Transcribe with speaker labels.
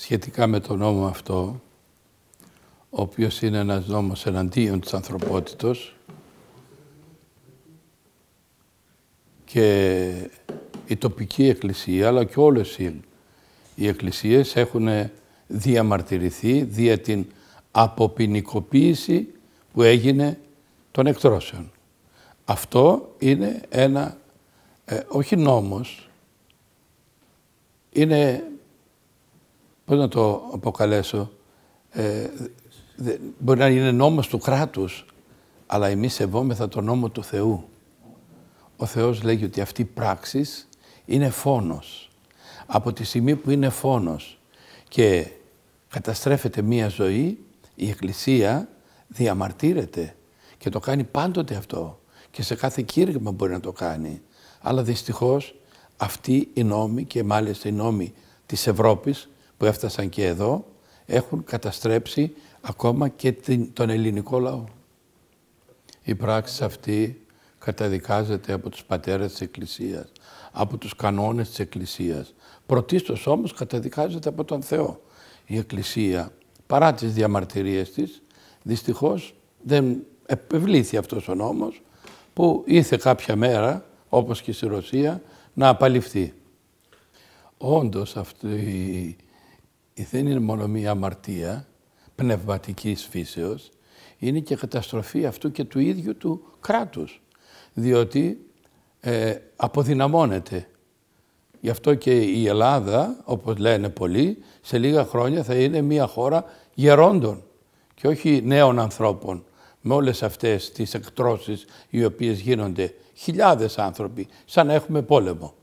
Speaker 1: σχετικά με τον νόμο αυτό, ο οποίος είναι ένας νόμος εναντίον της ανθρωπότητος και η τοπική εκκλησία, αλλά και όλες οι, εκκλησίες έχουν διαμαρτυρηθεί δια την αποποινικοποίηση που έγινε των εκτρώσεων. Αυτό είναι ένα, ε, όχι νόμος, είναι πώς να το αποκαλέσω, ε, μπορεί να είναι νόμος του κράτους, αλλά εμείς σεβόμεθα τον νόμο του Θεού. Ο Θεός λέγει ότι αυτή η πράξης είναι φόνος. Από τη στιγμή που είναι φόνος και καταστρέφεται μία ζωή, η Εκκλησία διαμαρτύρεται και το κάνει πάντοτε αυτό και σε κάθε κήρυγμα μπορεί να το κάνει. Αλλά δυστυχώς αυτοί οι νόμοι και μάλιστα οι νόμοι της Ευρώπης που έφτασαν και εδώ έχουν καταστρέψει ακόμα και την, τον ελληνικό λαό. Η πράξη αυτή καταδικάζεται από τους πατέρες της Εκκλησίας, από τους κανόνες της Εκκλησίας. Πρωτίστως όμως καταδικάζεται από τον Θεό. Η Εκκλησία παρά τις διαμαρτυρίες της, δυστυχώς δεν επευλήθη αυτός ο νόμος που ήρθε κάποια μέρα, όπως και στη Ρωσία, να απαλληφθεί. Όντως αυτή η ε, δεν είναι μόνο μία αμαρτία πνευματικής φύσεως, είναι και καταστροφή αυτού και του ίδιου του κράτους, διότι ε, αποδυναμώνεται. Γι' αυτό και η Ελλάδα, όπως λένε πολλοί, σε λίγα χρόνια θα είναι μία χώρα γερόντων και όχι νέων ανθρώπων με όλες αυτές τις εκτρώσεις οι οποίες γίνονται χιλιάδες άνθρωποι, σαν να έχουμε πόλεμο.